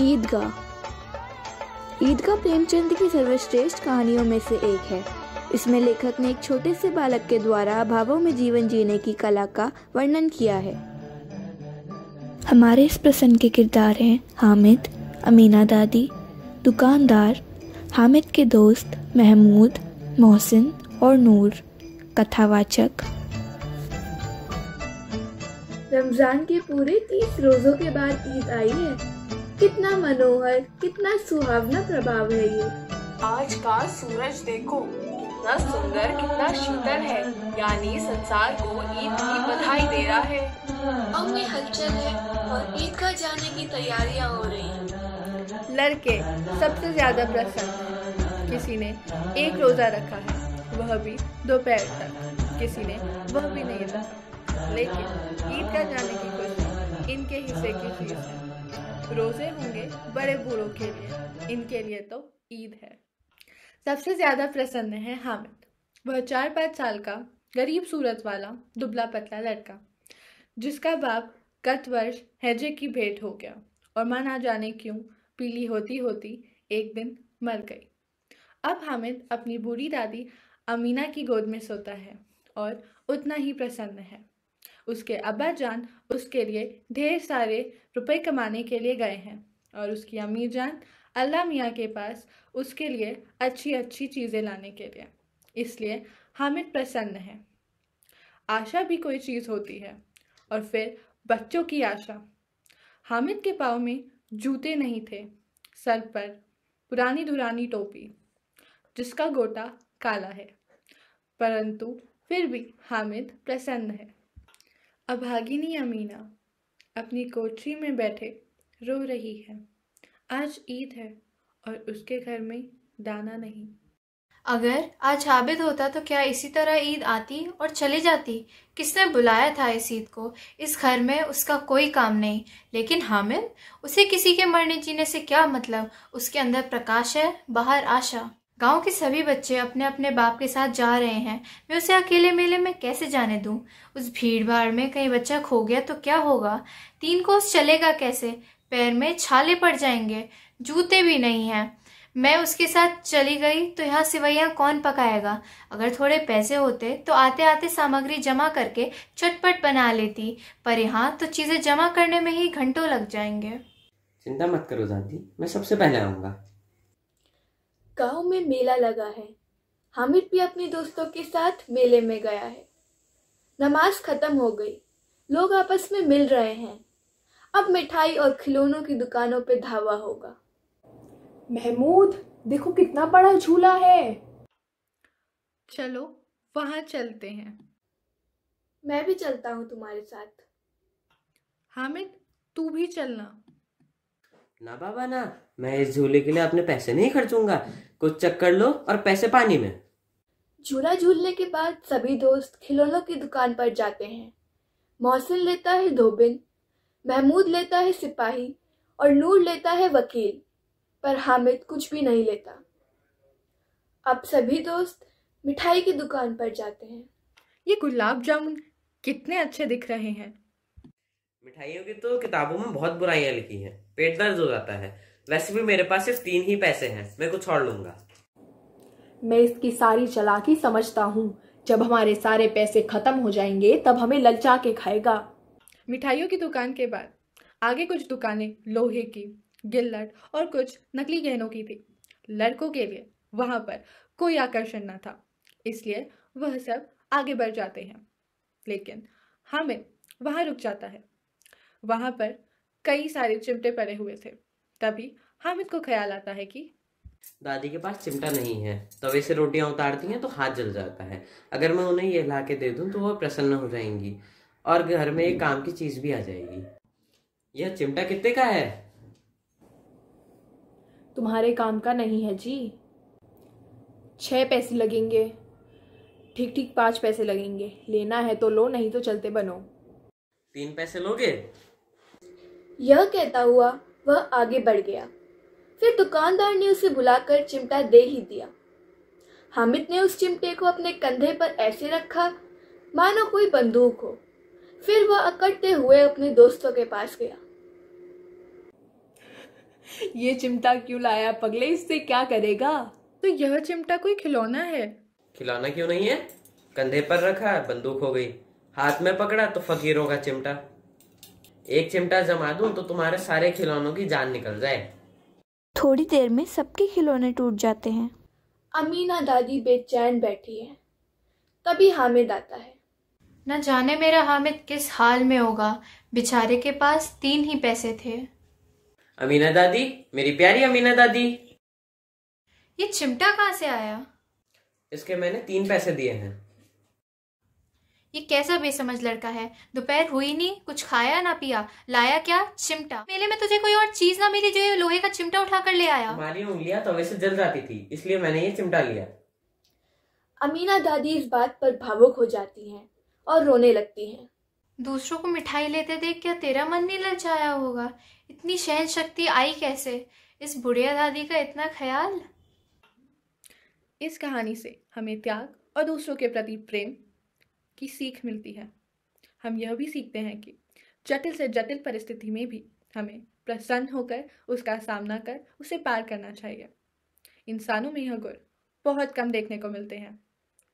ईदगाह ईदगाह प्रेमचंद की सर्वश्रेष्ठ कहानियों में से एक है इसमें लेखक ने एक छोटे से बालक के द्वारा अभावों में जीवन जीने की कला का वर्णन किया है हमारे इस प्रसन्न के किरदार हैं हामिद अमीना दादी दुकानदार हामिद के दोस्त महमूद मोहसिन और नूर कथावाचक रमज़ान के पूरे तीस रोज़ों के बाद ईद आई है कितना मनोहर कितना सुहावना प्रभाव है ये आज का सूरज देखो कितना सुंदर कितना शीतल है यानी संसार को ईद की बधाई दे रहा है अब में हलचल है और ईद का जाने की तैयारियां हो रही हैं। लड़के सबसे ज्यादा प्रसन्न किसी ने एक रोजा रखा है वह भी दोपहर तक किसी ने वह भी नहीं रखा लेकिन ईद का जाने की खुशी इनके हिस्से की चीज है रोज़े होंगे बड़े बूढ़ों के लिए इनके लिए तो ईद है सबसे ज़्यादा प्रसन्न है हामिद वह चार पाँच साल का गरीब सूरत वाला दुबला पतला लड़का जिसका बाप गत वर्ष हैजे की भेंट हो गया और माँ ना जाने क्यों पीली होती होती एक दिन मर गई अब हामिद अपनी बूढ़ी दादी अमीना की गोद में सोता है और उतना ही प्रसन्न है उसके अब्बा जान उसके लिए ढेर सारे रुपए कमाने के लिए गए हैं और उसकी अम्मी जान अल्लाह मियाँ के पास उसके लिए अच्छी अच्छी चीज़ें लाने के लिए इसलिए हामिद प्रसन्न है आशा भी कोई चीज़ होती है और फिर बच्चों की आशा हामिद के पाँव में जूते नहीं थे सर पर पुरानी दुरानी टोपी जिसका गोटा काला है परंतु फिर भी हामिद प्रसन्न है अभागिनी अमीना अपनी कोठरी में बैठे रो रही है आज ईद है और उसके घर में दाना नहीं अगर आज हाबिद होता तो क्या इसी तरह ईद आती और चली जाती किसने बुलाया था इस ईद को इस घर में उसका कोई काम नहीं लेकिन हामिद उसे किसी के मरने जीने से क्या मतलब उसके अंदर प्रकाश है बाहर आशा गांव के सभी बच्चे अपने अपने बाप के साथ जा रहे हैं मैं उसे अकेले मेले में कैसे जाने दूं? उस भीड़ भाड़ में कहीं बच्चा खो गया तो क्या होगा तीन कोस चलेगा कैसे पैर में छाले पड़ जाएंगे जूते भी नहीं हैं मैं उसके साथ चली गई तो यहाँ सिवैया कौन पकाएगा अगर थोड़े पैसे होते तो आते आते सामग्री जमा करके चटपट बना लेती पर यहाँ तो चीज़ें जमा करने में ही घंटों लग जाएंगे चिंता मत करो दादी मैं सबसे पहले आऊँगा गांव में मेला लगा है हामिद भी अपने दोस्तों के साथ मेले में गया है नमाज खत्म हो गई लोग आपस में मिल रहे हैं अब मिठाई और खिलौनों की दुकानों पे धावा होगा महमूद देखो कितना बड़ा झूला है चलो वहां चलते हैं मैं भी चलता हूँ तुम्हारे साथ हामिद तू भी चलना ना बाबा ना मैं इस झूले के लिए अपने पैसे नहीं खर्चूंगा कुछ चक्कर लो और पैसे पानी में झूला झूलने के बाद सभी दोस्त खिलौनों की दुकान पर जाते हैं मोहसिन लेता है धोबिन महमूद लेता है सिपाही और नूर लेता है वकील पर हामिद कुछ भी नहीं लेता अब सभी दोस्त मिठाई की दुकान पर जाते हैं ये गुलाब जामुन कितने अच्छे दिख रहे हैं मिठाइयों की तो किताबों में बहुत बुराइयां लिखी हैं पेट दर्द हो जाता है वैसे भी मेरे पास सिर्फ तीन ही पैसे हैं मैं कुछ छोड़ लूंगा मैं इसकी सारी चलाकी समझता हूँ जब हमारे सारे पैसे खत्म हो जाएंगे तब हमें ललचा के खाएगा मिठाइयों की दुकान के बाद आगे कुछ दुकानें लोहे की गिल्लट और कुछ नकली गहनों की थी लड़कों के लिए वहां पर कोई आकर्षण न था इसलिए वह सब आगे बढ़ जाते हैं लेकिन हमें वहां रुक जाता है वहां पर कई सारे चिमटे पड़े हुए थे तभी हामिद को ख्याल आता है कि दादी के पास चिमटा नहीं है तवे तो से रोटियां उतारती हैं तो हाथ जल जाता है अगर मैं उन्हें ये ला के दे दूं तो वह प्रसन्न हो जाएंगी और घर में एक काम की चीज भी आ जाएगी यह चिमटा कितने का है तुम्हारे काम का नहीं है जी छः पैसे लगेंगे ठीक ठीक पांच पैसे लगेंगे लेना है तो लो नहीं तो चलते बनो तीन पैसे लोगे यह कहता हुआ वह आगे बढ़ गया फिर दुकानदार ने उसे बुलाकर चिमटा दे ही दिया हामिद ने उस चिमटे को अपने कंधे पर ऐसे रखा मानो कोई बंदूक हो फिर वह अकड़ते हुए अपने दोस्तों के पास गया ये चिमटा क्यों लाया पगले इससे क्या करेगा तो यह चिमटा कोई खिलौना है खिलौना क्यों नहीं है कंधे पर रखा बंदूक हो गई हाथ में पकड़ा तो फकीरों का चिमटा एक चिमटा जमा दूं तो तुम्हारे सारे खिलौनों की जान निकल जाए थोड़ी देर में सबके खिलौने टूट जाते हैं अमीना दादी बेचैन बैठी है तभी हामिद आता है न जाने मेरा हामिद किस हाल में होगा बेचारे के पास तीन ही पैसे थे अमीना दादी मेरी प्यारी अमीना दादी ये चिमटा कहाँ से आया इसके मैंने तीन पैसे दिए हैं ये कैसा बेसमझ लड़का है दोपहर हुई नहीं कुछ खाया ना पिया लाया क्या चिमटा मेले में तुझे कोई और चीज ना मिली जो ये लोहे का चिमटा उठा कर ले आया हमारी उंगलियां तो वैसे जल जाती थी इसलिए मैंने ये चिमटा लिया अमीना दादी इस बात पर भावुक हो जाती हैं और रोने लगती हैं दूसरों को मिठाई लेते देख क्या तेरा मन नहीं ललचाया होगा इतनी सहन शक्ति आई कैसे इस बुढ़िया दादी का इतना ख्याल इस कहानी से हमें त्याग और दूसरों के प्रति प्रेम की सीख मिलती है हम यह भी सीखते हैं कि जटिल से जटिल परिस्थिति में भी हमें प्रसन्न होकर उसका सामना कर उसे पार करना चाहिए इंसानों में यह गुण बहुत कम देखने को मिलते हैं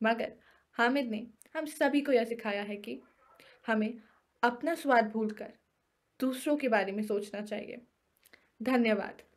मगर हामिद ने हम सभी को यह सिखाया है कि हमें अपना स्वाद भूलकर दूसरों के बारे में सोचना चाहिए धन्यवाद